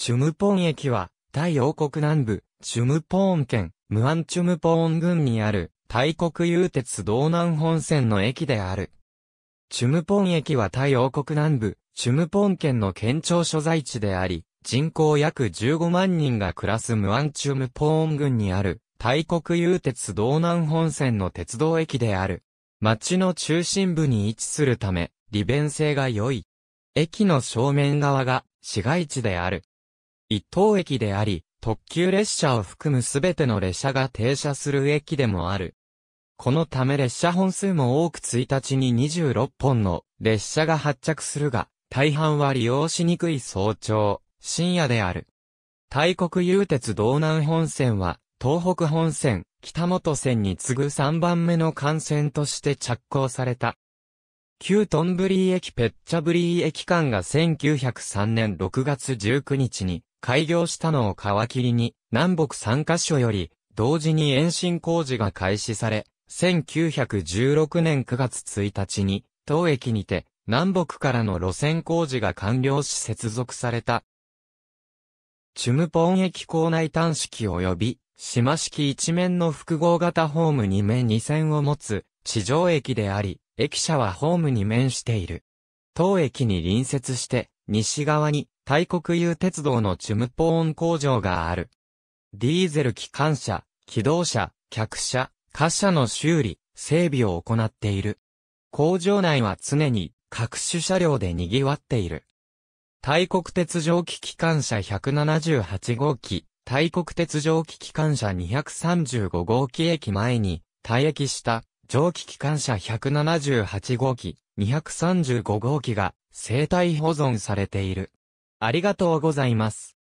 チュムポン駅は、タイ王国南部、チュムポーン県、ムアンチュムポーン郡にある、大国有鉄道南本線の駅である。チュムポン駅はタイ王国南部チュムポーン県ムアンチュムポーン郡にあるイ国有鉄道南本線の駅であるチュムポン駅はタイ王国南部チュムポン県の県庁所在地であり、人口約15万人が暮らすムアンチュムポーン郡にある、イ国有鉄道南本線の鉄道駅である。町の中心部に位置するため、利便性が良い。駅の正面側が市街地である。一等駅であり、特急列車を含むすべての列車が停車する駅でもある。このため列車本数も多く1日に26本の列車が発着するが、大半は利用しにくい早朝、深夜である。大国有鉄道南本線は、東北本線、北本線に次ぐ3番目の幹線として着工された。旧トンブリー駅ペッチャブリー駅間が1903年6月19日に開業したのを皮切りに、南北3カ所より、同時に延伸工事が開始され、1916年9月1日に、当駅にて、南北からの路線工事が完了し接続された。チュムポン駅構内端式及び、島式一面の複合型ホーム2面2線を持つ、地上駅であり、駅舎はホームに面している。当駅に隣接して、西側に大国有鉄道のチュムポーン工場がある。ディーゼル機関車、機動車、客車、貨車の修理、整備を行っている。工場内は常に各種車両で賑わっている。大国鉄蒸気機関車178号機、大国鉄蒸気機関車235号機駅前に退役した蒸気機関車178号機、235号機が生体保存されている。ありがとうございます。